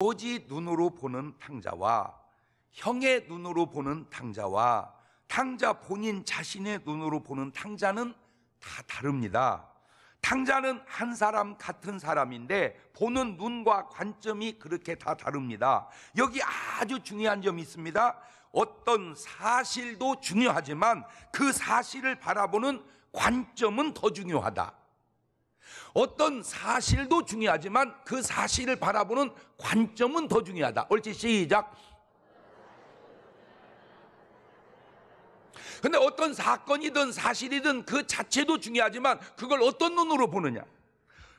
오지 눈으로 보는 탕자와 형의 눈으로 보는 탕자와 탕자 본인 자신의 눈으로 보는 탕자는 다 다릅니다. 탕자는 한 사람 같은 사람인데 보는 눈과 관점이 그렇게 다 다릅니다. 여기 아주 중요한 점이 있습니다. 어떤 사실도 중요하지만 그 사실을 바라보는 관점은 더 중요하다. 어떤 사실도 중요하지만 그 사실을 바라보는 관점은 더 중요하다. 옳지, 시작. 근데 어떤 사건이든 사실이든 그 자체도 중요하지만 그걸 어떤 눈으로 보느냐.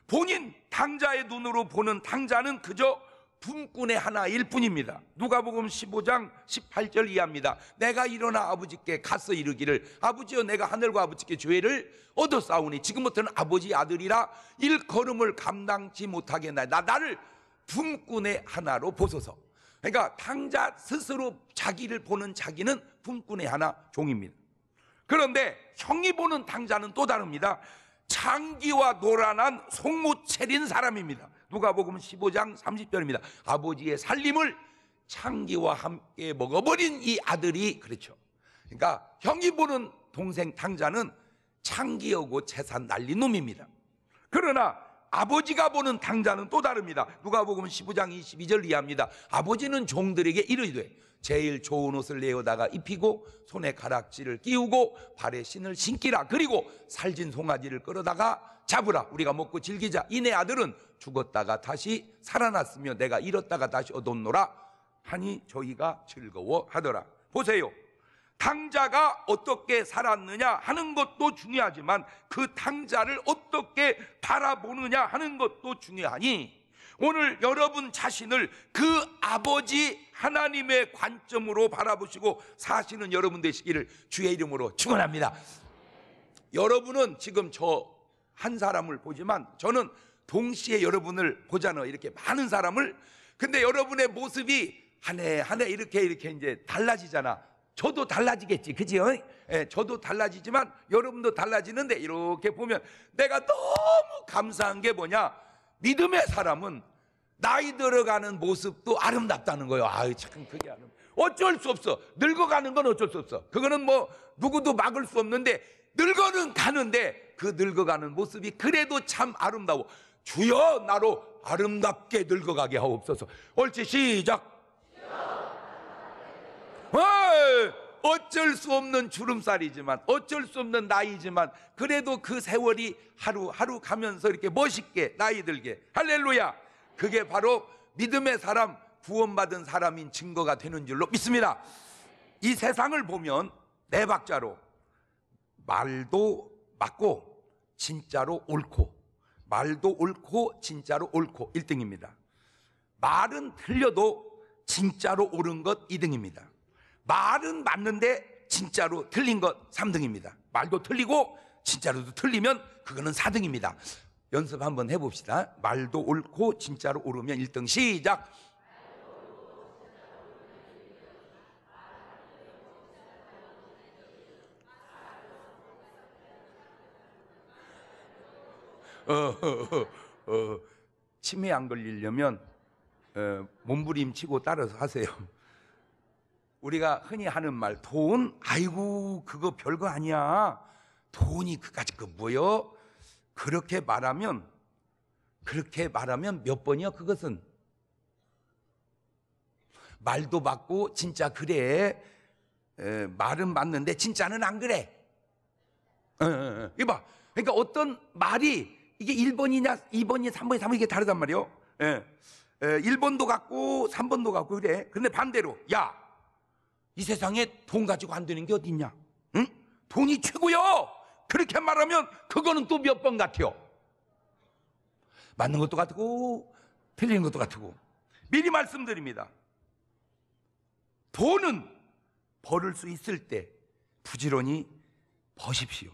본인 당자의 눈으로 보는 당자는 그저 분꾼의 하나일 뿐입니다. 누가복음 15장 18절 이하입니다. 내가 일어나 아버지께 가서 이르기를 아버지여 내가 하늘과 아버지께 죄를 얻어 싸우니 지금부터는 아버지 아들이라 일 걸음을 감당치 못하겠나나 나를 분꾼의 하나로 보소서. 그러니까 당자 스스로 자기를 보는 자기는 분꾼의 하나 종입니다. 그런데 형이 보는 당자는 또 다릅니다. 장기와 노란한 송무 채린 사람입니다. 누가복음 15장 30절입니다. 아버지의 살림을 창기와 함께 먹어버린 이 아들이 그렇죠. 그러니까 형이 보는 동생 당자는 창기하고 재산 날린 놈입니다. 그러나 아버지가 보는 당자는 또 다릅니다. 누가복음 15장 22절 이하입니다. 아버지는 종들에게 이르되 제일 좋은 옷을 내어다가 입히고 손에 가락지를 끼우고 발에 신을 신기라. 그리고 살진 송아지를 끌어다가 잡으라. 우리가 먹고 즐기자. 이내 아들은 죽었다가 다시 살아났으며 내가 잃었다가 다시 얻었노라 하니 저희가 즐거워하더라. 보세요. 당자가 어떻게 살았느냐 하는 것도 중요하지만 그당자를 어떻게 바라보느냐 하는 것도 중요하니 오늘 여러분 자신을 그 아버지 하나님의 관점으로 바라보시고 사시는 여러분 되시기를 주의 이름으로 축원합니다. 여러분은 지금 저 한 사람을 보지만 저는 동시에 여러분을 보잖아. 이렇게 많은 사람을. 근데 여러분의 모습이 한해한 해 이렇게 이렇게 이제 달라지잖아. 저도 달라지겠지. 그지요? 어? 예, 저도 달라지지만 여러분도 달라지는데 이렇게 보면 내가 너무 감사한 게 뭐냐? 믿음의 사람은 나이 들어가는 모습도 아름답다는 거예요. 아유, 참, 그게 아름 어쩔 수 없어. 늙어가는 건 어쩔 수 없어. 그거는 뭐, 누구도 막을 수 없는데, 늙어는 가는데, 그 늙어가는 모습이 그래도 참 아름다워. 주여 나로 아름답게 늙어가게 하옵소서. 옳지 시작. 어쩔 수 없는 주름살이지만 어쩔 수 없는 나이지만 그래도 그 세월이 하루하루 가면서 이렇게 멋있게 나이 들게 할렐루야 그게 바로 믿음의 사람 구원받은 사람인 증거가 되는 줄로 믿습니다 이 세상을 보면 네 박자로 말도 맞고 진짜로 옳고 말도 옳고 진짜로 옳고 1등입니다. 말은 틀려도 진짜로 옳은 것 2등입니다. 말은 맞는데 진짜로 틀린 것 3등입니다. 말도 틀리고 진짜로도 틀리면 그거는 4등입니다. 연습 한번 해봅시다. 말도 옳고 진짜로 옳으면 1등 시작. 어, 어, 어, 치매 안 걸리려면 어, 몸부림치고 따라서 하세요. 우리가 흔히 하는 말 돈, 아이고 그거 별거 아니야. 돈이 그까짓 거뭐여 그렇게 말하면 그렇게 말하면 몇 번이요? 그것은 말도 맞고 진짜 그래. 에, 말은 맞는데 진짜는 안 그래. 에, 어, 어, 이봐. 그러니까 어떤 말이 이게 1번이냐, 2번이냐, 3번이냐, 3번이 이게 다르단 말이에요. 예. 예, 1번도 같고 3번도 같고 그래. 근데 반대로 야, 이 세상에 돈 가지고 안 되는 게 어딨냐? 응? 돈이 최고요. 그렇게 말하면 그거는 또 몇 번 같아요. 맞는 것도 같고 틀리는 것도 같고. 미리 말씀드립니다. 돈은 벌을 수 있을 때 부지런히 버십시오.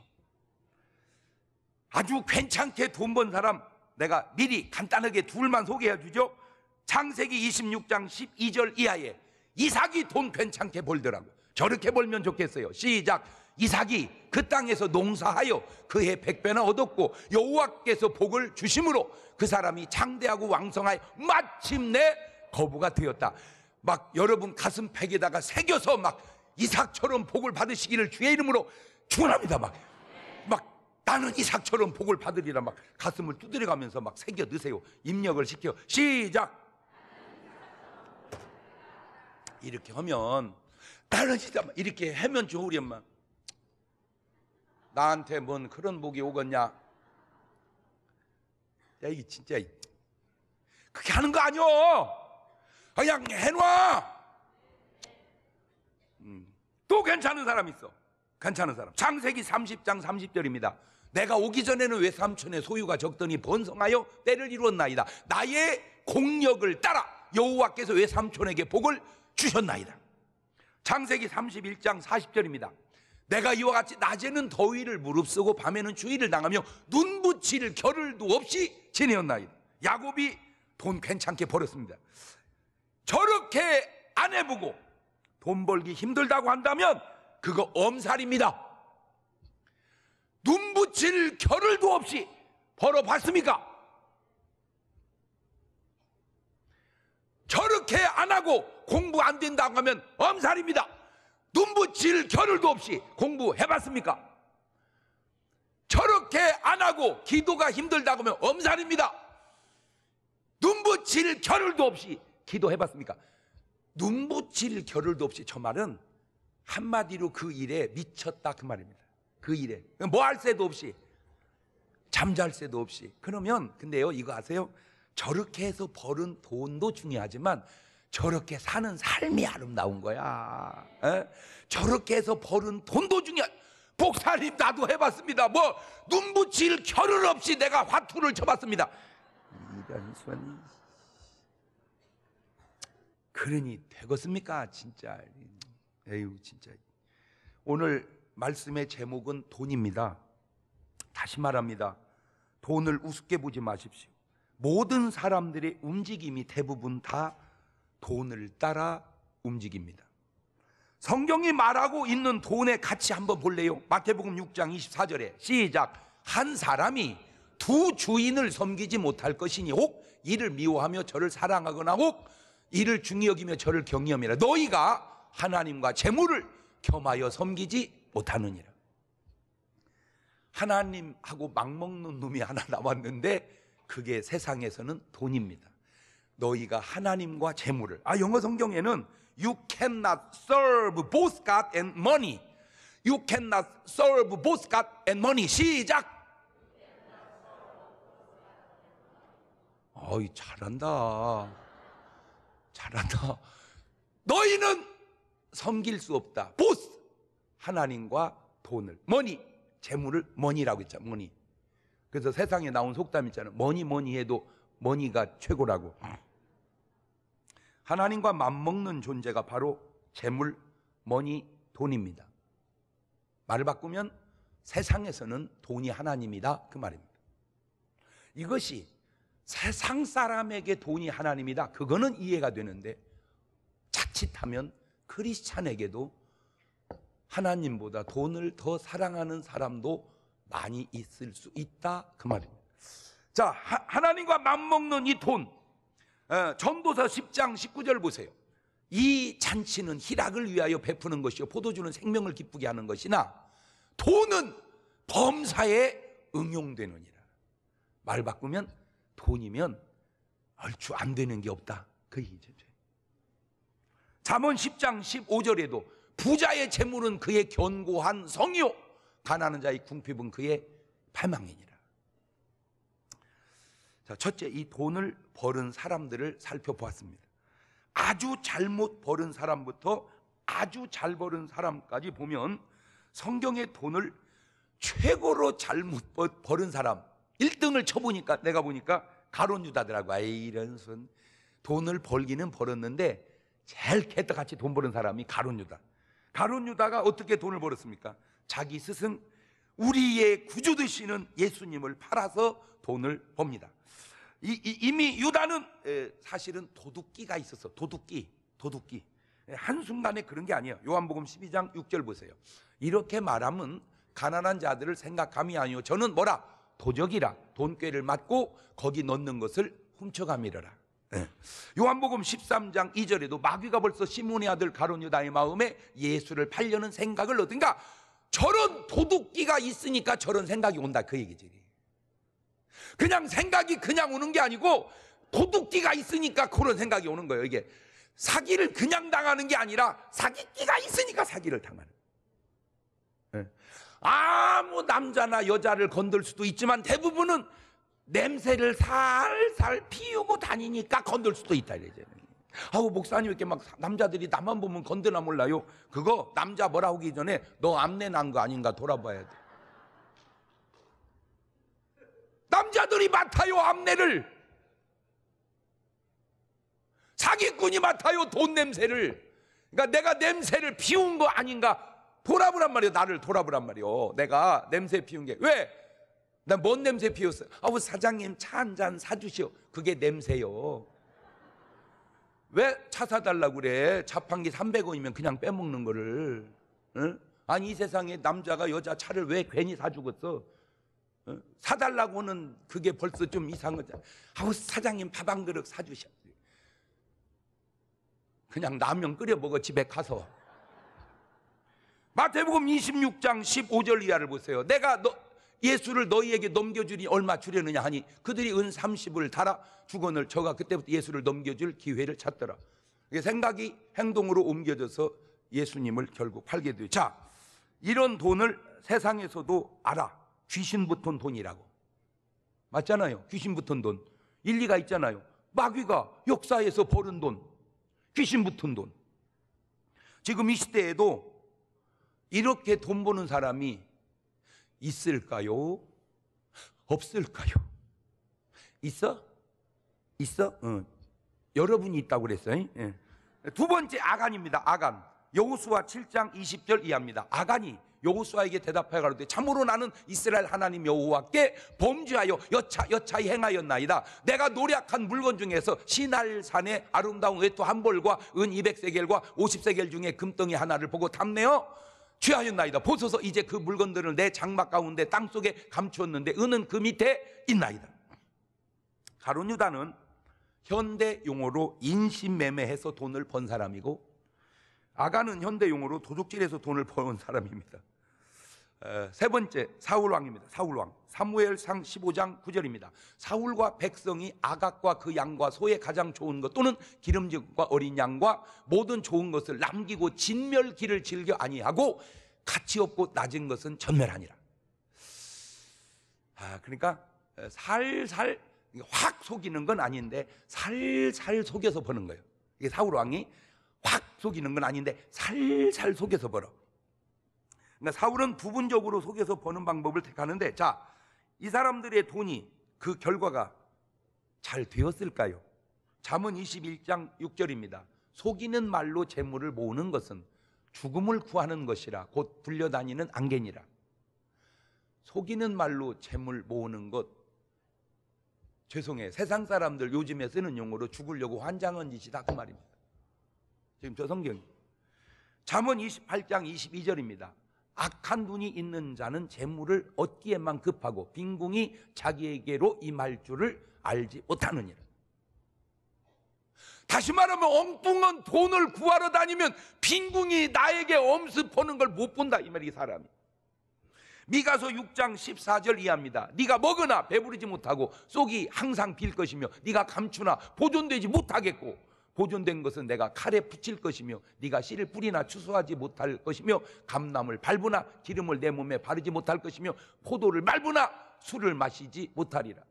아주 괜찮게 돈 번 사람 내가 미리 간단하게 둘만 소개해 주죠. 창세기 26장 12절 이하에 이삭이 돈 괜찮게 벌더라고. 저렇게 벌면 좋겠어요. 시작. 이삭이 그 땅에서 농사하여 그해 백배나 얻었고 여호와께서 복을 주심으로 그 사람이 창대하고 왕성하여 마침내 거부가 되었다. 막 여러분 가슴팩에다가 새겨서 막 이삭처럼 복을 받으시기를 주의 이름으로 축원합니다. 막 나는 이삭처럼 복을 받으리라 막 가슴을 두드려가면서 막 새겨 넣으세요. 입력을 시켜. 시작! 이렇게 하면 나는 진짜 이렇게 하면 좋으리 엄마. 나한테 뭔 그런 복이 오겠냐? 야, 이게 진짜. 그렇게 하는 거 아니오! 그냥 해놔! 음. 또 괜찮은 사람 있어. 괜찮은 사람. 창세기 30장 30절입니다. 내가 오기 전에는 외삼촌의 소유가 적더니 번성하여 때를 이루었나이다. 나의 공력을 따라 여호와께서 외삼촌에게 복을 주셨나이다. 창세기 31장 40절입니다. 내가 이와 같이 낮에는 더위를 무릅쓰고 밤에는 추위를 당하며 눈부겨를도 없이 지내었나이다. 야곱이 돈 괜찮게 벌었습니다. 저렇게 안 해보고 돈 벌기 힘들다고 한다면 그거 엄살입니다. 눈 붙일 겨를도 없이 벌어봤습니까? 저렇게 안 하고 공부 안 된다고 하면 엄살입니다. 눈 붙일 겨를도 없이 공부해봤습니까? 저렇게 안 하고 기도가 힘들다고 하면 엄살입니다. 눈 붙일 겨를도 없이 기도해봤습니까? 눈 붙일 겨를도 없이 저 말은 한마디로 그 일에 미쳤다 그 말입니다. 그 일에 뭐할 새도 없이 잠잘 새도 없이 그러면 근데요 이거 아세요? 저렇게 해서 버는 돈도 중요하지만 저렇게 사는 삶이 아름다운 거야 에? 저렇게 해서 버는 돈도 중요하 복사님 나도 해봤습니다 뭐 눈붙일 겨를 없이 내가 화투를 쳐봤습니다 이런 수완 그러니 되겠습니까 진짜 에휴 진짜 오늘 말씀의 제목은 돈입니다. 다시 말합니다. 돈을 우습게 보지 마십시오. 모든 사람들의 움직임이 대부분 다 돈을 따라 움직입니다. 성경이 말하고 있는 돈의 가치 한번 볼래요? 마태복음 6장 24절에 시작. 한 사람이 두 주인을 섬기지 못할 것이니 혹 이를 미워하며 저를 사랑하거나 혹 이를 중히 여기며 저를 경외함이라 너희가 하나님과 재물을 겸하여 섬기지 못하느니라. 하나님하고 막먹는 놈이 하나 나왔는데 그게 세상에서는 돈입니다. 너희가 하나님과 재물을 아 영어 성경에는 you cannot serve both God and money. you cannot serve both God and money. 시작. 어이 잘한다. 잘한다. 너희는 섬길 수 없다. 보스 하나님과 돈을 머니 재물을 머니라고 했죠 머니 그래서 세상에 나온 속담 있잖아요 머니 머니 해도 머니가 최고라고 하나님과 맞먹는 존재가 바로 재물 머니 돈입니다 말을 바꾸면 세상에서는 돈이 하나님이다 그 말입니다 이것이 세상 사람에게 돈이 하나님이다 그거는 이해가 되는데 자칫하면 크리스찬에게도 하나님보다 돈을 더 사랑하는 사람도 많이 있을 수 있다 그 말입니다. 자 하, 나님과 맞먹는 이돈 어, 전도서 10장 19절 보세요. 이 잔치는 희락을 위하여 베푸는 것이요 포도주는 생명을 기쁘게 하는 것이나 돈은 범사에 응용되느니라. 말 바꾸면 돈이면 얼추 안 되는 게 없다. 그얘기죠 잠언 10장 15절에도 부자의 재물은 그의 견고한 성이요 가난한 자의 궁핍은 그의 패망이니라 자, 첫째 이 돈을 버는 사람들을 살펴보았습니다. 아주 잘못 버는 사람부터 아주 잘 버는 사람까지 보면 성경의 돈을 최고로 잘못 버는 사람 1등을 쳐보니까 내가 보니까 가론 유다더라고. 아이 이런 순 돈을 벌기는 벌었는데 제일 개떡같이 돈 버는 사람이 가론 유다. 가룟 유다가 어떻게 돈을 벌었습니까? 자기 스승 우리의 구주 되시는 예수님을 팔아서 돈을 법니다. 이, 미 유다는 사실은 도둑기가 있었어. 도둑기, 도둑기. 한순간에 그런 게 아니에요. 요한복음 12장 6절 보세요. 이렇게 말하면 가난한 자들을 생각함이 아니요. 저는 뭐라? 도적이라. 돈꾀를 맞고 거기 넣는 것을 훔쳐감이라. 예. 요한복음 13장 2절에도 마귀가 벌써 시몬의 아들 가론 유다의 마음에 예수를 팔려는 생각을 얻든가 저런 도둑기가 있으니까 저런 생각이 온다 그 얘기지. 그냥 생각이 그냥 오는 게 아니고 도둑기가 있으니까 그런 생각이 오는 거예요. 이게 사기를 그냥 당하는 게 아니라 사기끼가 있으니까 사기를 당하는. 예. 아무 남자나 여자를 건들 수도 있지만 대부분은 냄새를 살살 피우고 다니니까 건들 수도 있다 이래요. 아우 목사님 이렇게 막 남자들이 나만 보면 건드나 몰라요. 그거 남자 뭐라 하기 전에 너 암내 난 거 아닌가 돌아봐야 돼. 남자들이 맡아요 암내를. 사기꾼이 맡아요 돈 냄새를. 그러니까 내가 냄새를 피운 거 아닌가 돌아보란 말이야 나를 돌아보란 말이야 내가 냄새 피운 게 왜? 나뭔 냄새 피웠어? 아우 사장님 차 한 잔 사주시오. 그게 냄새요. 왜 차 사달라고 그래? 자판기 300원이면 그냥 빼먹는 거를. 응? 아니 이 세상에 남자가 여자 차를 왜 괜히 사주겠어? 응? 사달라고는 그게 벌써 좀 이상하잖아. 아우 사장님 밥 한 그릇 사주셨어요. 그냥 라면 끓여 먹어 집에 가서. 마태복음 26장 15절 이하를 보세요. 내가 너 예수를 너희에게 넘겨주니 얼마 주려느냐 하니 그들이 은 30을 달아 주건을 저가 그때부터 예수를 넘겨줄 기회를 찾더라. 생각이 행동으로 옮겨져서 예수님을 결국 팔게 되죠. 자, 이런 돈을 세상에서도 알아. 귀신 붙은 돈이라고. 맞잖아요. 귀신 붙은 돈. 일리가 있잖아요. 마귀가 역사에서 버는 돈. 귀신 붙은 돈. 지금 이 시대에도 이렇게 돈 버는 사람이 있을까요? 없을까요? 있어? 있어? 어. 여러분이 있다고 그랬어요. 예. 두 번째 아간입니다. 아간. 여호수아 7장 20절 이하입니다. 아간이 여호수아에게 대답하여 가로되 참으로 나는 이스라엘 하나님 여호와께 범죄하여 여차 여차히 행하였나이다. 내가 노력한 물건 중에서 시날산의 아름다운 외투 한 벌과 은 200세겔과 50세겔 중에 금덩이 하나를 보고 탐내어 취하였나이다. 보소서 이제 그 물건들을 내 장막 가운데 땅 속에 감추었는데 은은 그 밑에 있나이다. 가룟 유다는 현대 용어로 인신매매해서 돈을 번 사람이고 아가는 현대 용어로 도둑질해서 돈을 버는 사람입니다. 어, 세 번째 사울 왕입니다. 사울 왕. 사무엘상 15장 9절입니다. 사울과 백성이 아각과 그 양과 소의 가장 좋은 것 또는 기름진과 어린 양과 모든 좋은 것을 남기고 진멸기를 즐겨 아니하고 가치 없고 낮은 것은 전멸하니라. 아, 그러니까 어, 살살 확 속이는 건 아닌데 살살 속여서 버는 거예요. 이게 사울 왕이 확 속이는 건 아닌데 살살 속여서 벌어. 그러니까 사울은 부분적으로 속여서 버는 방법을 택하는데 자, 이 사람들의 돈이 그 결과가 잘 되었을까요? 잠언 21장 6절입니다. 속이는 말로 재물을 모으는 것은 죽음을 구하는 것이라 곧 불려다니는 안개니라. 속이는 말로 재물 모으는 것 죄송해요. 세상 사람들 요즘에 쓰는 용어로 죽으려고 환장한 짓이다 그 말입니다. 지금 저 성경 잠언 28장 22절입니다. 악한 눈이 있는 자는 재물을 얻기에만 급하고 빈궁이 자기에게로 임할 줄을 알지 못하느니라. 다시 말하면 엉뚱한 돈을 구하러 다니면 빈궁이 나에게 엄습하는 걸 못 본다 이 말이 사람이. 미가서 6장 14절 이하입니다. 네가 먹으나 배부르지 못하고 속이 항상 빌 것이며 네가 감추나 보존되지 못하겠고 보존된 것은 내가 칼에 붙일 것이며 네가 씨를 뿌리나 추수하지 못할 것이며 감나물 밟으나 기름을 내 몸에 바르지 못할 것이며 포도를 말부나 술을 마시지 못하리라.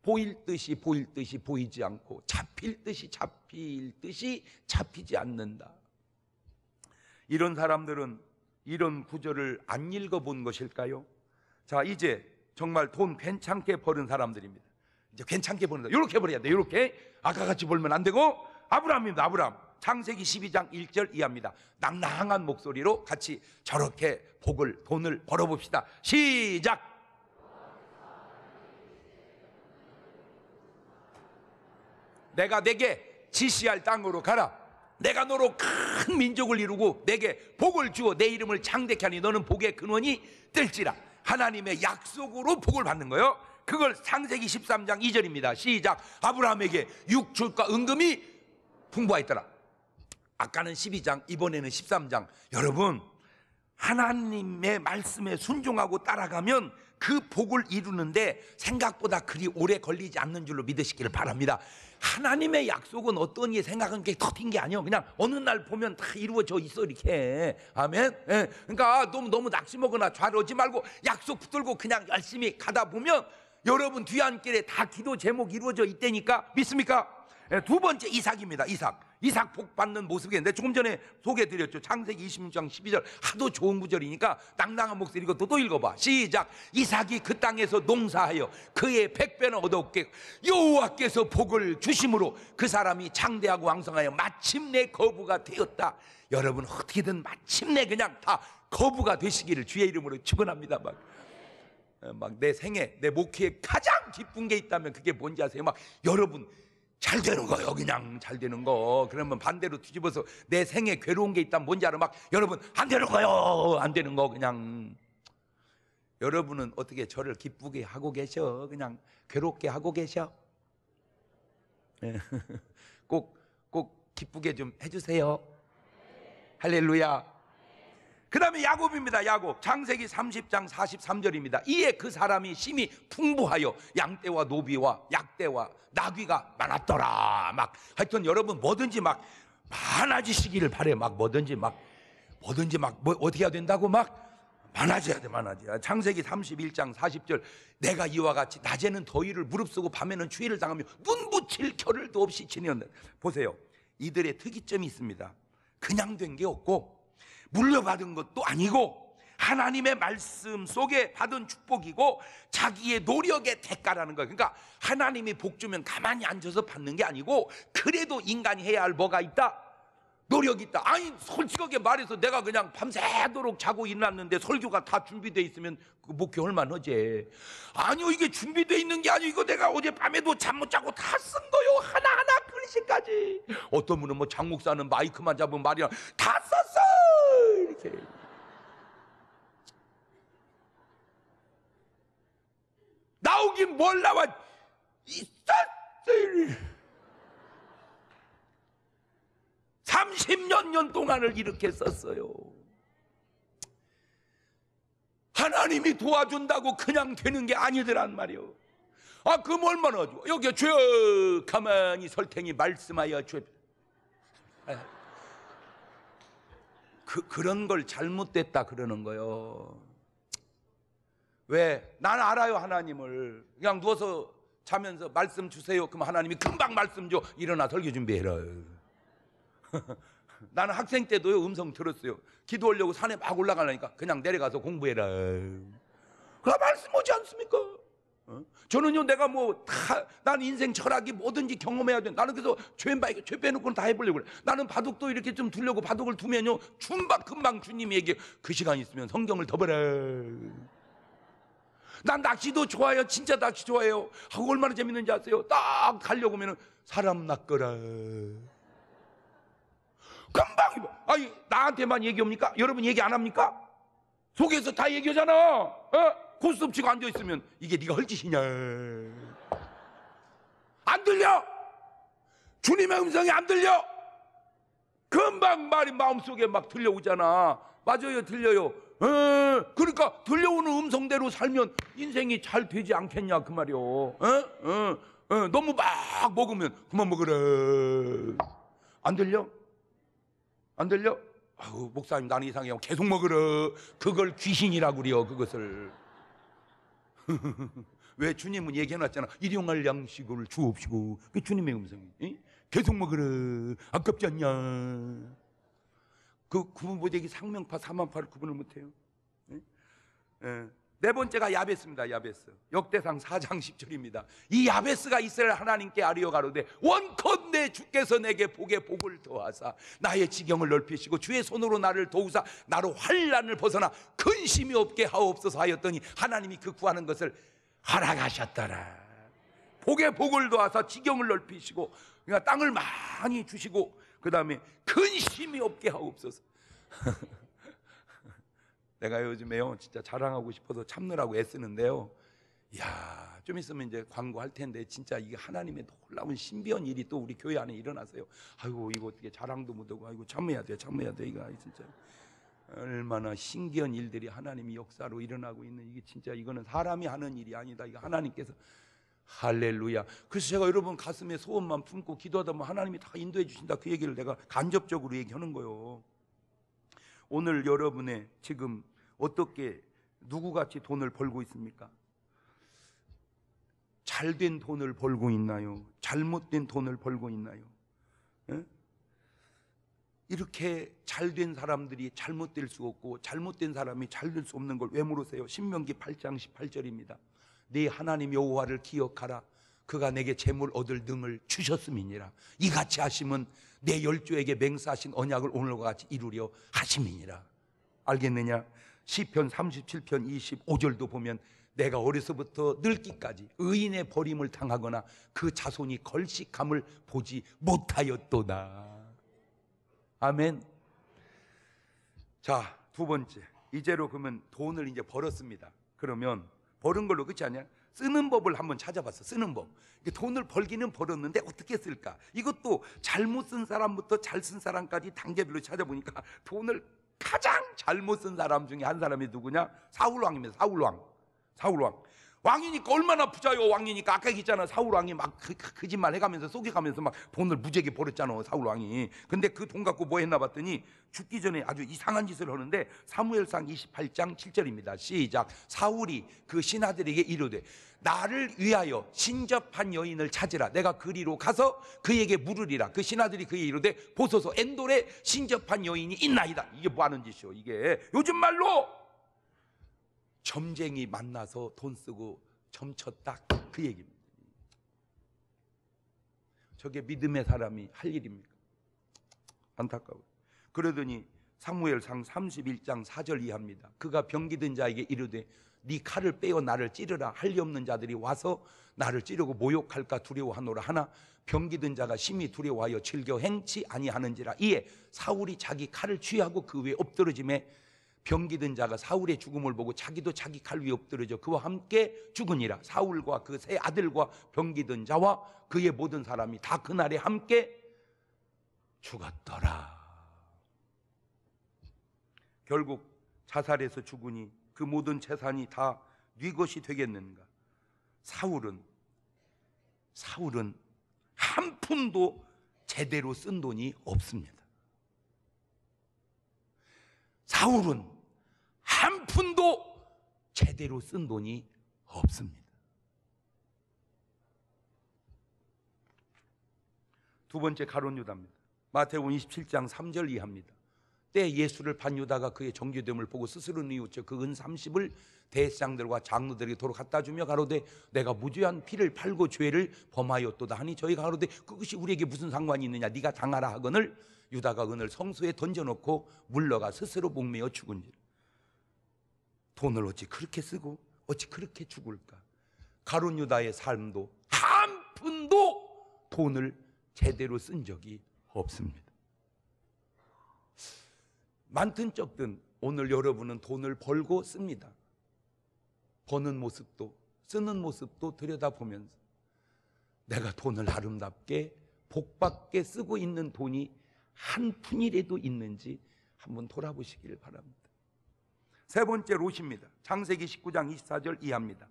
보일 듯이 보일 듯이 보이지 않고 잡힐 듯이 잡힐 듯이 잡히지 않는다. 이런 사람들은 이런 구절을 안 읽어본 것일까요? 자, 이제 정말 돈 괜찮게 버는 사람들입니다. 이제 괜찮게 버는 다 이렇게 버려야 돼. 이렇게 아까 같이 벌면 안 되고 아브라함입니다. 아브라함. 창세기 12장 1절 이하입니다. 낭낭한 목소리로 같이 저렇게 복을 돈을 벌어 봅시다. 시작. 내가 내게 지시할 땅으로 가라. 내가 너로 큰 민족을 이루고 내게 복을 주어 내 이름을 창대케 하니 너는 복의 근원이 될지라 하나님의 약속으로 복을 받는 거예요. 그걸 창세기 13장 2절입니다. 시작. 아브라함에게 육출과 은금이 풍부하였더라. 아까는 12장, 이번에는 13장. 여러분, 하나님의 말씀에 순종하고 따라가면 그 복을 이루는데 생각보다 그리 오래 걸리지 않는 줄로 믿으시기를 바랍니다. 하나님의 약속은 어떤이 생각은 그렇게 터진 게 아니에요. 그냥 어느 날 보면 다 이루어져 있어, 이렇게. 아멘? 예. 그러니까 너무, 너무 낙심 먹거나 좌로지 말고 약속 붙들고 그냥 열심히 가다 보면 여러분 뒤안길에 다 기도 제목 이루어져 있다니까 믿습니까? 예, 두 번째 이삭입니다. 이삭. 이삭 복 받는 모습이었는데 조금 전에 소개 해 드렸죠. 창세기 26장 12절 하도 좋은 구절이니까 낭낭한 목소리 이것도 또 읽어봐. 시작. 이삭이 그 땅에서 농사하여 그의 백배는 얻어올게 여호와께서 복을 주심으로 그 사람이 창대하고 왕성하여 마침내 거부가 되었다. 여러분 어떻게든 마침내 그냥 다 거부가 되시기를 주의 이름으로 축원합니다. 예, 막. 막내 생애, 내 목회에 가장 기쁜 게 있다면 그게 뭔지 아세요? 막 여러분 잘 되는 거예요. 그냥 잘 되는 거. 그러면 반대로 뒤집어서 내 생에 괴로운 게 있다면 뭔지 알아? 막 여러분 안 되는 거요. 안 되는 거 그냥. 여러분은 어떻게 저를 기쁘게 하고 계셔? 그냥 괴롭게 하고 계셔? 예. 꼭, 꼭 기쁘게 좀 해주세요. 할렐루야. 그 다음에 야곱입니다. 야곱. 장세기 30장 43절입니다. 이에 그 사람이 심히 풍부하여 양떼와 노비와 약떼와 나귀가 많았더라. 막 하여튼 여러분 뭐든지 막 많아지시기를 바래. 막 뭐든지 막 뭐든지 막뭐 어떻게 해야 된다고 막 많아져야 돼, 많아져야. 창세기 31장 40절. 내가 이와 같이 낮에는 더위를 무릅쓰고 밤에는 추위를 당하며 눈 붙일 겨를도 없이 지내었네. 보세요. 이들의 특이점이 있습니다. 그냥 된 게 없고 물려받은 것도 아니고 하나님의 말씀 속에 받은 축복이고 자기의 노력의 대가라는 거예요. 그러니까 하나님이 복 주면 가만히 앉아서 받는 게 아니고 그래도 인간이 해야 할 뭐가 있다? 노력이 있다. 아니 솔직하게 말해서 내가 그냥 밤새도록 자고 일어났는데 설교가 다 준비돼 있으면 그 목표 얼마나지? 어 아니요 이게 준비돼 있는 게 아니고 이거 내가 어젯밤에도 잠 못 자고 다 쓴 거요 하나하나 글씨까지. 어떤 분은 뭐 장목사는 마이크만 잡은 말이야 다 썼어. 이렇게. 나오긴 뭘 나와. 있었을. 30년 년 동안을 이렇게 썼어요. 하나님이 도와준다고 그냥 되는 게 아니더란 말이요. 아, 그럼 얼마나 하죠? 여기 주여 가만히 설탱이 말씀하여 주옵 그, 그런 걸 잘못됐다 그러는 거예요. 왜? 난 알아요, 하나님을. 그냥 누워서 자면서 말씀 주세요. 그럼 하나님이 금방 말씀 줘. 일어나 설교 준비해라. 나는 학생 때도 음성 들었어요. 기도하려고 산에 막 올라가려니까 그냥 내려가서 공부해라. 그 말씀 오지 않습니까? 어? 저는요, 내가 뭐, 다, 난 인생 철학이 뭐든지 경험해야 돼. 나는 그래서 죄, 빼놓고는 다 해보려고 그래. 나는 바둑도 이렇게 좀 두려고 바둑을 두면요, 춤박 금방 주님이 얘기해. 그 시간 있으면 성경을 더 봐라. 난 낚시도 좋아요. 진짜 낚시 좋아해요. 하고 얼마나 재밌는지 아세요? 딱 가려고 하면은 사람 낚거라. 금방, 아니, 나한테만 얘기합니까? 여러분 얘기 안 합니까? 속에서 다 얘기하잖아. 어? 고스톱 치고 앉아있으면 이게 네가 헐 짓이냐 안 들려 주님의 음성이 안 들려 금방 말이 마음속에 막 들려오잖아 맞아요 들려요 에, 어, 그러니까 들려오는 음성대로 살면 인생이 잘 되지 않겠냐 그말이오 어, 어, 너무 막 먹으면 그만 먹으래 안 들려? 안 들려? 아우 목사님 나는 이상해요 계속 먹으래 그걸 귀신이라고 그래요 그것을 왜 주님은 얘기해놨잖아. 일용할 양식을 주옵시고. 그 주님의 음성이. 계속 먹으라. 뭐 아깝지 않냐. 그 구분보대기 상명파, 사만파를 구분을 못해요. 에? 에. 예. 네 번째가 야베스입니다. 야베스. 역대상 4장 10절입니다. 이 야베스가 이스라엘 하나님께 아리어 가로되 원컨대 주께서 내게 복에 복을 더하사 나의 지경을 넓히시고 주의 손으로 나를 도우사 나로 환란을 벗어나 근심이 없게 하옵소서 하였더니 하나님이 그 구하는 것을 허락하셨더라. 복에 복을 더하사 지경을 넓히시고 그러니까 땅을 많이 주시고 그다음에 근심이 없게 하옵소서. 내가 요즘에요 어, 진짜 자랑하고 싶어서 참느라고 애쓰는데요. 이야, 좀 있으면 이제 광고할 텐데 진짜 이게 하나님의 놀라운 신비한 일이 또 우리 교회 안에 일어나세요 아이고 이거 어떻게 자랑도 못하고 아이고 참아야 돼, 참아야 돼 이거 진짜 얼마나 신기한 일들이 하나님이 역사로 일어나고 있는 이게 진짜 이거는 사람이 하는 일이 아니다. 이거 하나님께서 할렐루야. 그래서 제가 여러분 가슴에 소원만 품고 기도하다 보면 하나님이 다 인도해 주신다. 그 얘기를 내가 간접적으로 얘기하는 거예요. 오늘 여러분의 지금 어떻게 누구같이 돈을 벌고 있습니까? 잘된 돈을 벌고 있나요? 잘못된 돈을 벌고 있나요? 에? 예? 이렇게 잘된 사람들이 잘못될 수 없고 잘못된 사람이 잘 될 수 없는 걸왜 물으세요? 신명기 8장 18절입니다. 네 하나님 여호와를 기억하라. 그가 내게 재물 얻을 능을 주셨음이니라. 이같이 하심은 내 열조에게 맹세하신 언약을 오늘과 같이 이루려 하심이니라. 알겠느냐? 시편 37편 25절도 보면 내가 어려서부터 늙기까지 의인의 버림을 당하거나 그 자손이 걸식함을 보지 못하였도다. 아멘. 자, 두 번째. 이제로 그러면 돈을 이제 벌었습니다. 그러면 버는 걸로 그렇지 않냐? 쓰는 법을 한번 찾아봤어. 쓰는 법. 돈을 벌기는 벌었는데 어떻게 쓸까? 이것도 잘못 쓴 사람부터 잘 쓴 사람까지 단계별로 찾아보니까 돈을 가장 잘못 쓴 사람 중에 한 사람이 누구냐? 사울 왕입니다. 사울 왕. 사울 왕. 왕이니까 얼마나 부자요 왕이니까 아까 얘기했잖아 사울 왕이 막 그, 거짓말 그, 그 해가면서 속여가면서 막 돈을 무지하게 벌었잖아 사울 왕이 근데 그 돈 갖고 뭐 했나 봤더니 죽기 전에 아주 이상한 짓을 하는데 사무엘상 28장 7절입니다 시작 사울이 그 신하들에게 이르되 나를 위하여 신접한 여인을 찾으라 내가 그리로 가서 그에게 물으리라 그 신하들이 그에 이르되 보소서 엔돌에 신접한 여인이 있나이다 이게 뭐 하는 짓이오 이게 요즘 말로 점쟁이 만나서 돈 쓰고 점쳤다 그 얘기입니다. 저게 믿음의 사람이 할 일입니까? 안타까워. 그러더니 사무엘상 31장 4절 이합니다. 그가 병기든 자에게 이르되 네 칼을 빼어 나를 찌르라 할리 없는 자들이 와서 나를 찌르고 모욕할까 두려워하노라 하나 병기든 자가 심히 두려워하여 즐겨 행치 아니하는지라 이에 사울이 자기 칼을 취하고 그 위에 엎드러짐에 병기든 자가 사울의 죽음을 보고 자기도 자기 칼 위에 엎드려져 그와 함께 죽으니라 사울과 그 세 아들과 병기든 자와 그의 모든 사람이 다 그날에 함께 죽었더라 결국 자살해서 죽으니 그 모든 재산이 다 네 것이 되겠는가 사울은 사울은 한 푼도 제대로 쓴 돈이 없습니다 사울은 한 푼도 제대로 쓴 돈이 없습니다. 두 번째 가론 유다입니다. 마태복음 27장 3절 이하입니다. 때 예수를 반 유다가 그의 정죄됨을 보고 스스로 뉘우쳐 그 은 30을 대장들과 장로들에게 도로 갖다 주며 가로되 내가 무죄한 피를 팔고 죄를 범하였도다 하니 저희가 가로되 그것이 우리에게 무슨 상관이 있느냐 네가 당하라 하거늘 유다가 은을 성소에 던져놓고 물러가 스스로 목매어 죽은지라 돈을 어찌 그렇게 쓰고 어찌 그렇게 죽을까 가론 유다의 삶도 한 푼도 돈을 제대로 쓴 적이 없습니다 많든 적든 오늘 여러분은 돈을 벌고 씁니다. 버는 모습도 쓰는 모습도 들여다보면서 내가 돈을 아름답게 복받게 쓰고 있는 돈이 한 푼이라도 있는지 한번 돌아보시기를 바랍니다. 세 번째 롯입니다. 창세기 19장 24절 이하니다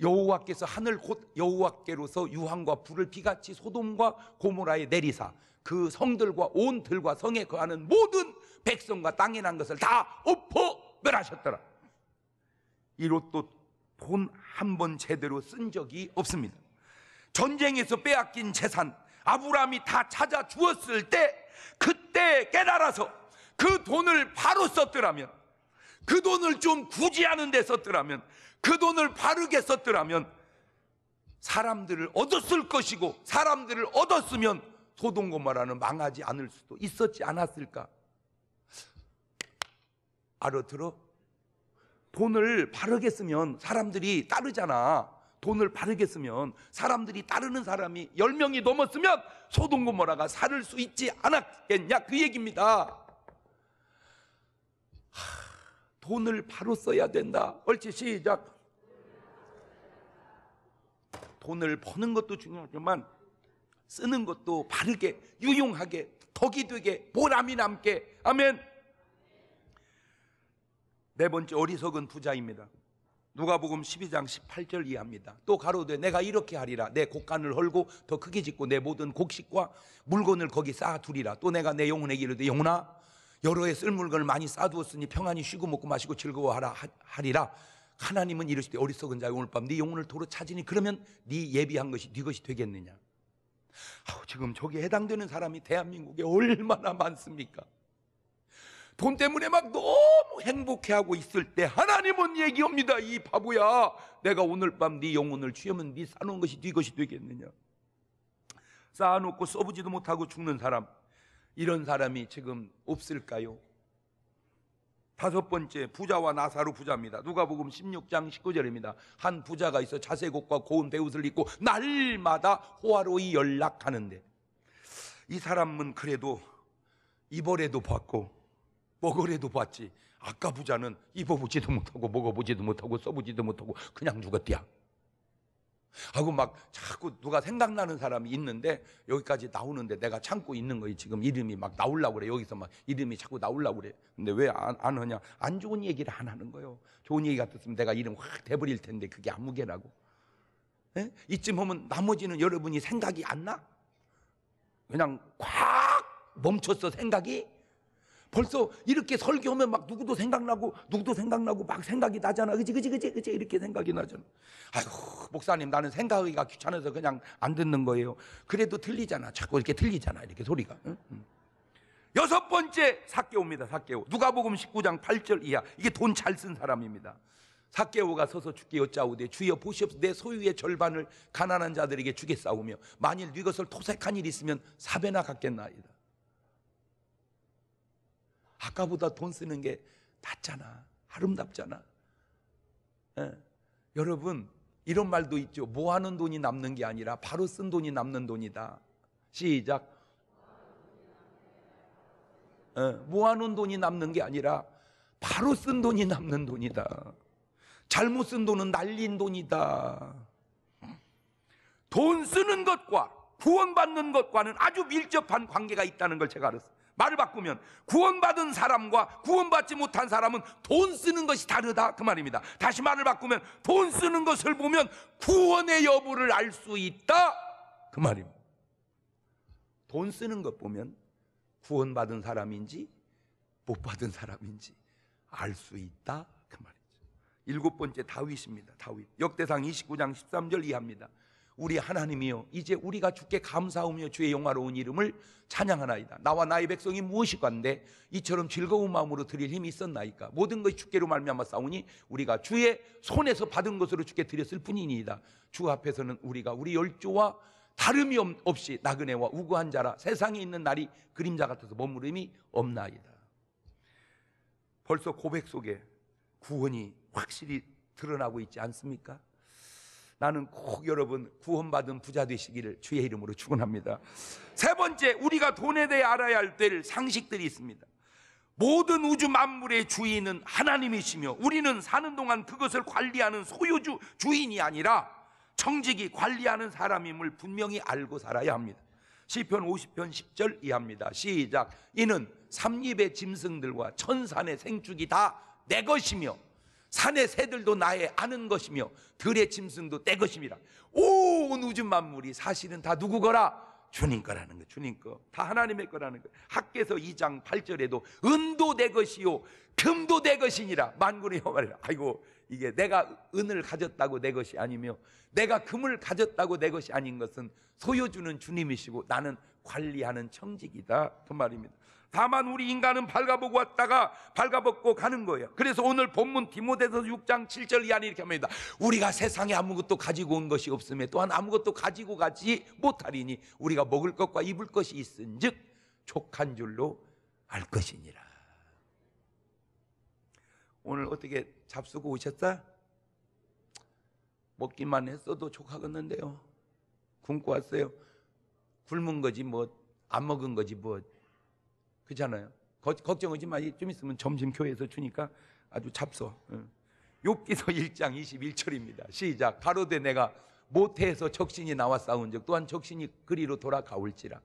여호와께서 하늘 곧 여호와께로서 유황과 불을 비같이 소돔과 고모라에 내리사 그 성들과 온 들과 성에 거하는 모든 백성과 땅이란 것을 다 엎어 멸하셨더라. 이 로또 돈 한 번 제대로 쓴 적이 없습니다. 전쟁에서 빼앗긴 재산 아브라함이 다 찾아 주었을 때 그때 깨달아서 그 돈을 바로 썼더라면 그 돈을 좀 구제하는 데 썼더라면 그 돈을 바르게 썼더라면 사람들을 얻었을 것이고 사람들을 얻었으면 소동고마라는 망하지 않을 수도 있었지 않았을까? 알아들어? 돈을 바르게 쓰면 사람들이 따르잖아. 돈을 바르게 쓰면 사람들이 따르는 사람이 10명이 넘었으면 소동고모라가 살을 수 있지 않았겠냐 그 얘기입니다. 하, 돈을 바로 써야 된다. 얼치 시작. 돈을 버는 것도 중요하지만 쓰는 것도 바르게 유용하게 덕이 되게 보람이 남게 아멘. 네 번째 어리석은 부자입니다. 누가복음 12장 18절 이하입니다. 또 가로되 내가 이렇게 하리라 내 곡간을 헐고 더 크게 짓고 내 모든 곡식과 물건을 거기 쌓아 두리라. 또 내가 내 영혼에게 이르되 영혼아 여러 해 쓸 물건을 많이 쌓아두었으니 평안히 쉬고 먹고 마시고 즐거워하라 하리라. 하나님은 이르시되 어리석은 자여 오늘 밤 네 영혼을 도로 찾으니 그러면 네 예비한 것이 네 것이 되겠느냐. 아우, 지금 저기 해당되는 사람이 대한민국에 얼마나 많습니까? 돈 때문에 막 너무 행복해하고 있을 때 하나님은 얘기합니다. 이 바보야. 내가 오늘 밤 네 영혼을 취하면 네 사놓은 것이 네 것이 되겠느냐. 쌓아놓고 써보지도 못하고 죽는 사람. 이런 사람이 지금 없을까요? 다섯 번째 부자와 나사로 부자입니다. 누가복음 16장 19절입니다. 한 부자가 있어 자세곡과 고운 배옷을 입고 날마다 호화로이 연락하는데 이 사람은 그래도 이번에도 봤고 먹으래도 봤지. 아까 부자는 입어보지도 못하고 먹어보지도 못하고 써보지도 못하고 그냥 죽었디야. 하고 막 자꾸 누가 생각나는 사람이 있는데 여기까지 나오는데 내가 참고 있는 거예요. 지금 이름이 막 나오려고 그래. 여기서 막 이름이 자꾸 나오려고 그래. 근데 왜안 안 하냐? 안 좋은 얘기를 안 하는 거예요. 좋은 얘기 같았으면 내가 이름 확 대버릴 텐데 그게 아무개라고. 에? 예? 이쯤 하면 나머지는 여러분이 생각이 안 나? 그냥 꽉 멈췄어 생각이? 벌써 이렇게 설교하면 막 누구도 생각나고 누구도 생각나고 막 생각이 나잖아. 그지 그지 그지 그지 이렇게 생각이 나잖아. 아이고 목사님 나는 생각하기가 귀찮아서 그냥 안 듣는 거예요. 그래도 들리잖아. 자꾸 이렇게 들리잖아. 이렇게 소리가. 응? 응. 여섯 번째 사개오입니다. 사개오. 누가복음 19장 8절 이하. 이게 돈 잘 쓴 사람입니다. 사개오가 서서 주께 여짜오되 주여 보시옵소내 소유의 절반을 가난한 자들에게 주게 싸우며 만일 이것을 네 토색한 일이 있으면 사배나 갖겠나이다. 아까보다 돈 쓰는 게 낫잖아. 아름답잖아. 예. 여러분, 이런 말도 있죠. 뭐 하는 돈이 남는 게 아니라 바로 쓴 돈이 남는 돈이다. 시작. 예. 모아놓은 뭐 돈이 남는 게 아니라 바로 쓴 돈이 남는 돈이다. 잘못 쓴 돈은 날린 돈이다. 돈 쓰는 것과 구원받는 것과는 아주 밀접한 관계가 있다는 걸 제가 알았어요. 말을 바꾸면 구원받은 사람과 구원받지 못한 사람은 돈 쓰는 것이 다르다 그 말입니다. 다시 말을 바꾸면 돈 쓰는 것을 보면 구원의 여부를 알 수 있다 그 말입니다. 돈 쓰는 것 보면 구원받은 사람인지 못 받은 사람인지 알 수 있다 그 말이죠. 일곱 번째 다윗입니다. 다윗. 역대상 29장 13절 이합니다 우리 하나님이여 이제 우리가 주께 감사하며 주의 영화로운 이름을 찬양하나이다 나와 나의 백성이 무엇이건데 이처럼 즐거운 마음으로 드릴 힘이 있었나이까 모든 것이 주께로 말미암아 싸우니 우리가 주의 손에서 받은 것으로 주께 드렸을 뿐이니이다 주 앞에서는 우리가 우리 열조와 다름이 없이 나그네와 우구한 자라 세상에 있는 날이 그림자 같아서 머무름이 없나이다 벌써 고백 속에 구원이 확실히 드러나고 있지 않습니까? 나는 꼭 여러분 구원받은 부자 되시기를 주의 이름으로 축원합니다. 세 번째 우리가 돈에 대해 알아야 할될 상식들이 있습니다. 모든 우주 만물의 주인은 하나님이시며 우리는 사는 동안 그것을 관리하는 소유주 주인이 아니라 청직이 관리하는 사람임을 분명히 알고 살아야 합니다. 시편 50편 10절 이합니다. 시작. 이는 삼립의 짐승들과 천산의 생축이 다 내 것이며 산의 새들도 나의 아는 것이며 들의 짐승도 내 것입니다. 온 우주 만물이 사실은 다 누구 거라? 주님 거라는 거, 주님 거. 다 하나님의 거라는 거. 학계서 2장 8절에도 은도 내 것이요, 금도 내 것이니라. 만군의 여호와라. 아이고, 이게 내가 은을 가졌다고 내 것이 아니며 내가 금을 가졌다고 내 것이 아닌 것은 소유주는 주님이시고 나는 관리하는 청직이다. 그 말입니다. 다만 우리 인간은 발가보고 왔다가 발가벗고 가는 거예요. 그래서 오늘 본문 디모데서 6장 7절 이하는 이렇게 합니다. 우리가 세상에 아무것도 가지고 온 것이 없음에 또한 아무것도 가지고 가지 못하리니 우리가 먹을 것과 입을 것이 있은즉 족한 줄로 알 것이니라. 오늘 어떻게 잡수고 오셨다? 먹기만 했어도 족하겠는데요. 굶고 왔어요. 굶은 거지 뭐 안 먹은 거지 뭐 그렇잖아요. 거, 걱정하지 마. 좀 있으면 점심 교회에서 주니까 아주 잡숴. 욕기서 1장 21절입니다. 시작. 가로되 내가 모태에서 적신이 나와 싸운 적 또한 적신이 그리로 돌아가올지라.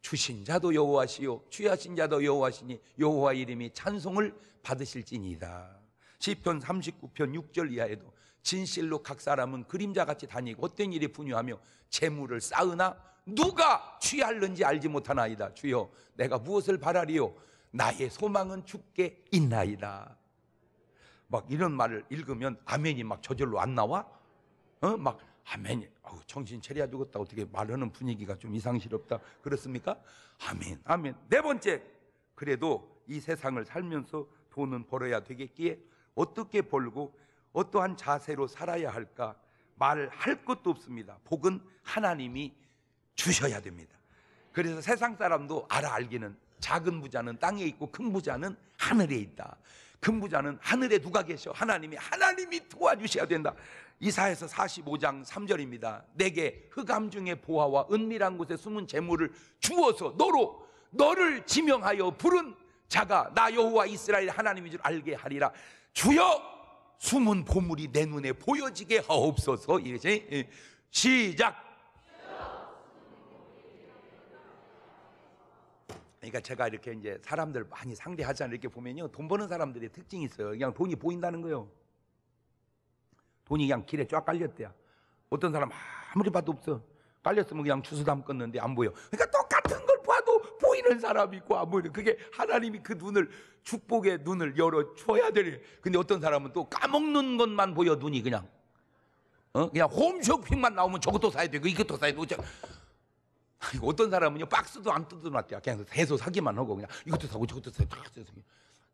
주신 자도 여호하시오 취하신 자도 여호하시니 여호와 이름이 찬송을 받으실지니이다. 시편 39편 6절 이하에도 진실로 각 사람은 그림자같이 다니고 어떤 일이 분유하며 재물을 쌓으나 누가 취할는지 알지 못하나이다. 주여, 내가 무엇을 바라리요? 나의 소망은 죽게 있나이다. 막 이런 말을 읽으면 아멘이 막 저절로 안 나와? 어? 막 아멘. 이 어우, 정신 차려야 죽었다. 어떻게 말하는 분위기가 좀 이상스럽다. 그렇습니까? 아멘, 아멘. 네 번째. 그래도 이 세상을 살면서 돈은 벌어야 되겠기에 어떻게 벌고 어떠한 자세로 살아야 할까? 말할 것도 없습니다. 복은 하나님이 주셔야 됩니다. 그래서 세상 사람도 알아 알기는 작은 부자는 땅에 있고 큰 부자는 하늘에 있다. 큰 부자는 하늘에 누가 계셔? 하나님이 하나님이 도와주셔야 된다. 이사에서 45장 3절입니다. 내게 흑암 중에 보화와 은밀한 곳에 숨은 재물을 주어서 너로 너를 지명하여 부른 자가 나 여호와 이스라엘 하나님인 줄 알게 하리라. 주여 숨은 보물이 내 눈에 보여지게 하옵소서. 이제 시작. 그러니까 제가 이렇게 이제 사람들 많이 상대하잖아요. 이렇게 보면요. 돈 버는 사람들의 특징이 있어요. 그냥 돈이 보인다는 거예요. 돈이 그냥 길에 쫙 깔렸대요. 어떤 사람 아무리 봐도 없어. 깔렸으면 그냥 주스 담궜는데 안 보여. 그러니까 똑같은 걸 봐도 보이는 사람이 있고 안 보이는. 그게 하나님이 그 눈을, 축복의 눈을 열어줘야 되는 근데 어떤 사람은 또 까먹는 것만 보여, 눈이 그냥. 어? 그냥 홈쇼핑만 나오면 저것도 사야 되고 그 이것도 사야 되고 어떤 사람은요 박스도 안 뜯어놨대요. 그냥 해서 사기만 하고 그냥 이것도 사고 저것도 사고 저 사고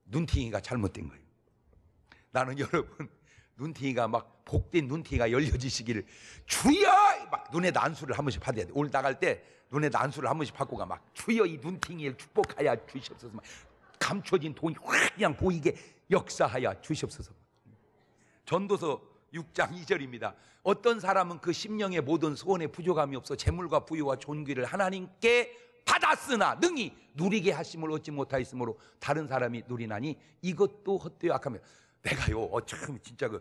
눈팅이가 잘못된 거예요. 나는 여러분 눈팅이가 막 복된 눈팅이가 열려지시기를 주여 막 눈에 난수를 한 번씩 받아야 돼. 오늘 나갈 때 눈에 난수를 한 번씩 받고 가막 주여 이 눈팅이를 축복하여 주시옵소서. 막 감춰진 돈이 확 그냥 보이게 역사하여 주시옵소서. 전도서 6장 2절입니다. 어떤 사람은 그 심령의 모든 소원에 부족함이 없어 재물과 부유와 존귀를 하나님께 받았으나 능히 누리게 하심을 얻지 못하였으므로 다른 사람이 누리나니 이것도 헛되어 악하며 내가요 어참 진짜 그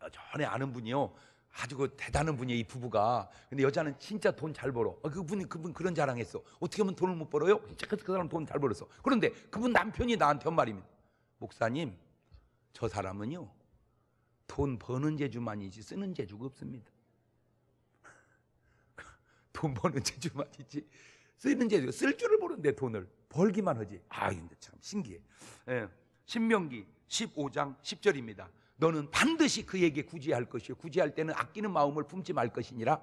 어, 전에 아는 분이요 아주 그 대단한 분이에요 이 부부가 근데 여자는 진짜 돈 잘 벌어 어, 그분이 그분 그런 자랑했어 어떻게 하면 돈을 못 벌어요? 진짜 그, 그 사람 돈 잘 벌었어 그런데 그분 남편이 나한테 한 말입니다 목사님 저 사람은요 돈 버는 재주만이지 쓰는 재주가 없습니다. 돈 버는 재주만이지 쓰는 재주 쓸 줄을 모르는데 돈을 벌기만 하지. 아, 근데 참 신기해. 예. 신명기 15장 10절입니다. 너는 반드시 그에게 구제할 것이요 구제할 때는 아끼는 마음을 품지 말 것이니라.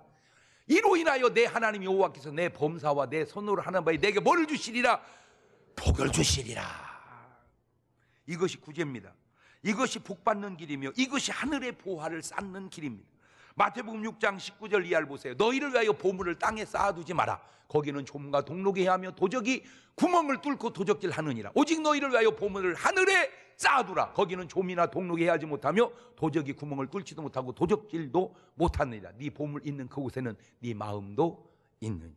이로 인하여 내 하나님 여호와께서 내 범사와 내 선호를 하는 바에 내게 뭐 주시리라? 복을 주시리라. 이것이 구제입니다. 이것이 복받는 길이며 이것이 하늘의 보화를 쌓는 길입니다. 마태복음 6장 19절 이하를 보세요. 너희를 위하여 보물을 땅에 쌓아두지 마라. 거기는 좀과 동록에 하며 도적이 구멍을 뚫고 도적질 하느니라. 오직 너희를 위하여 보물을 하늘에 쌓아두라. 거기는 좀이나 동록에 하지 못하며 도적이 구멍을 뚫지도 못하고 도적질도 못하느니라. 네 보물 있는 그곳에는 네 마음도 있느니라.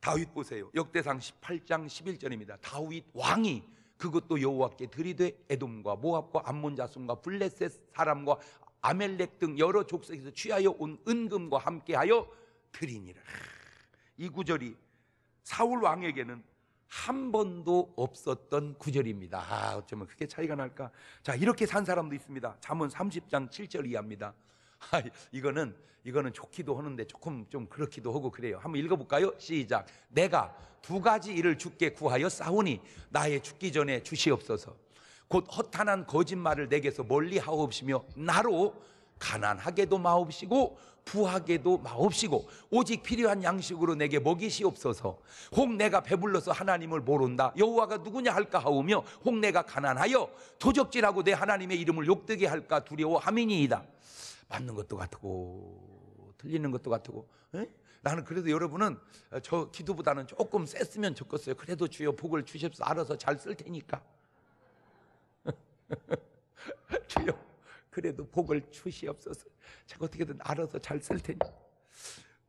다윗 보세요. 역대상 18장 11절입니다. 다윗 왕이 그것도 여호와께 드리되 에돔과 모압과 암몬 자손과 블레셋 사람과 아멜렉 등 여러 족속에서 취하여 온 은금과 함께하여 드리니라. 이 구절이 사울 왕에게는 한 번도 없었던 구절입니다. 아, 어쩌면 그게 차이가 날까? 자, 이렇게 산 사람도 있습니다. 잠언 30장 7절 이하입니다. 아, 이거는 이거는 좋기도 하는데 조금 좀 그렇기도 하고 그래요. 한번 읽어 볼까요? 시작. 내가 두 가지 일을 주께 구하여 싸우니 나의 죽기 전에 주시옵소서. 곧 허탄한 거짓말을 내게서 멀리 하옵시며 나로 가난하게도 마옵시고 부하게도 마옵시고 오직 필요한 양식으로 내게 먹이시옵소서. 혹 내가 배불러서 하나님을 모른다. 여호와가 누구냐 할까 하오며 혹 내가 가난하여 도적질하고 내 하나님의 이름을 욕되게 할까 두려워함이니이다. 맞는 것도 같고 틀리는 것도 같고 에? 나는 그래도 여러분은 어, 저 기도보다는 조금 셌으면 좋겠어요. 그래도 주여 복을 주십사 알아서 잘 쓸 테니까. 주여 그래도 복을 주시옵소서. 제가 어떻게든 알아서 잘 쓸 테니.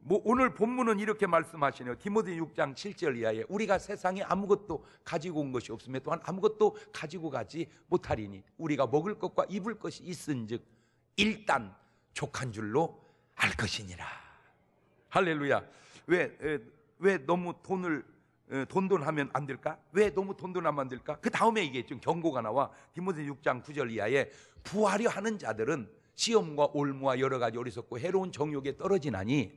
뭐 오늘 본문은 이렇게 말씀하시네요. 디모데 6장 7절 이하에 우리가 세상에 아무것도 가지고 온 것이 없음에 또한 아무것도 가지고 가지 못하리니 우리가 먹을 것과 입을 것이 있은즉 일단 족한 줄로 알 것이니라. 할렐루야. 왜, 왜 너무 돈을 돈돈하면 안 될까? 왜 너무 돈돈하면 안 될까? 그 다음에 이게 좀 경고가 나와 디모데 6장 9절 이하에 부하려 하는 자들은 시험과 올무와 여러 가지 어리석고 해로운 정욕에 떨어지나니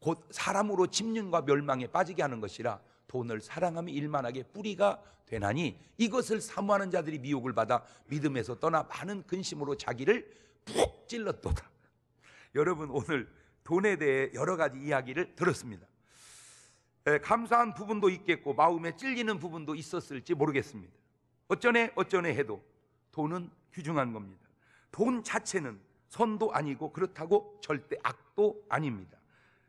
곧 사람으로 침륜과 멸망에 빠지게 하는 것이라 돈을 사랑함이 일만하게 뿌리가 되나니 이것을 사모하는 자들이 미혹을 받아 믿음에서 떠나 많은 근심으로 자기를 푹 찔렀도다. 여러분 오늘 돈에 대해 여러 가지 이야기를 들었습니다. 감사한 부분도 있겠고 마음에 찔리는 부분도 있었을지 모르겠습니다. 어쩌네 어쩌네 해도 돈은 귀중한 겁니다. 돈 자체는 선도 아니고 그렇다고 절대 악도 아닙니다.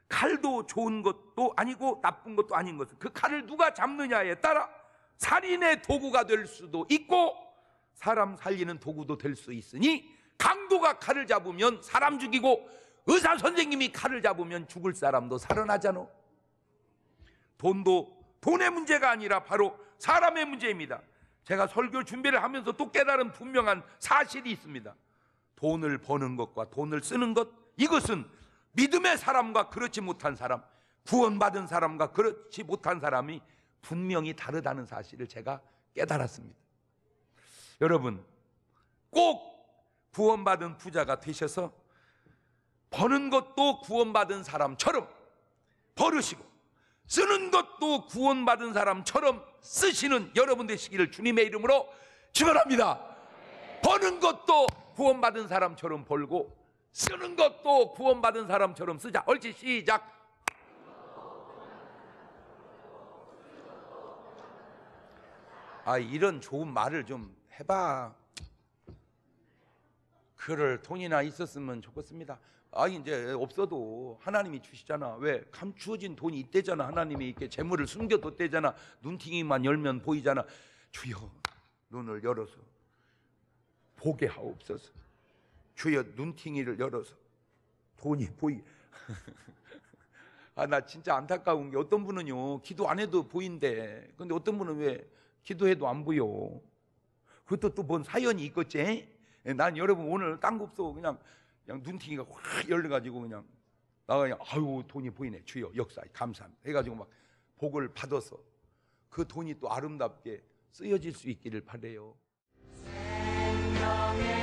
칼도 좋은 것도 아니고 나쁜 것도 아닌 것은 그 칼을 누가 잡느냐에 따라 살인의 도구가 될 수도 있고 사람 살리는 도구도 될 수 있으니 강도가 칼을 잡으면 사람 죽이고 의사 선생님이 칼을 잡으면 죽을 사람도 살아나잖아. 돈도 돈의 문제가 아니라 바로 사람의 문제입니다. 제가 설교 준비를 하면서 또 깨달은 분명한 사실이 있습니다. 돈을 버는 것과 돈을 쓰는 것, 이것은 믿음의 사람과 그렇지 못한 사람, 구원받은 사람과 그렇지 못한 사람이 분명히 다르다는 사실을 제가 깨달았습니다. 여러분, 꼭 구원받은 부자가 되셔서 버는 것도 구원받은 사람처럼 버르시고 쓰는 것도 구원받은 사람처럼 쓰시는 여러분 되시기를 주님의 이름으로 축원합니다. 버는 것도 구원받은 사람처럼 벌고 쓰는 것도 구원받은 사람처럼 쓰자. 얼치 시작. 아 이런 좋은 말을 좀 해봐. 그를통이나 있었으면 좋겠습니다. 아 이제 없어도 하나님이 주시잖아. 왜 감추어진 돈이 있대잖아. 하나님이 이렇게 재물을 숨겨뒀대잖아. 눈팅이만 열면 보이잖아. 주여 눈을 열어서 보게 하옵소서. 주여 눈팅이를 열어서 돈이 보이. 아 나 진짜 안타까운 게 어떤 분은요 기도 안 해도 보인대. 근데 어떤 분은 왜 기도해도 안 보여. 그것도 또 뭔 사연이 있겠지? 예, 난 여러분 오늘 딴거 없어 그냥 그냥 눈팅이가 확 열려가지고 그냥 나가 그냥 아유 돈이 보이네 주여 역사 감사합니다 해가지고 막 복을 받아서 그 돈이 또 아름답게 쓰여질 수 있기를 바래요. 생명의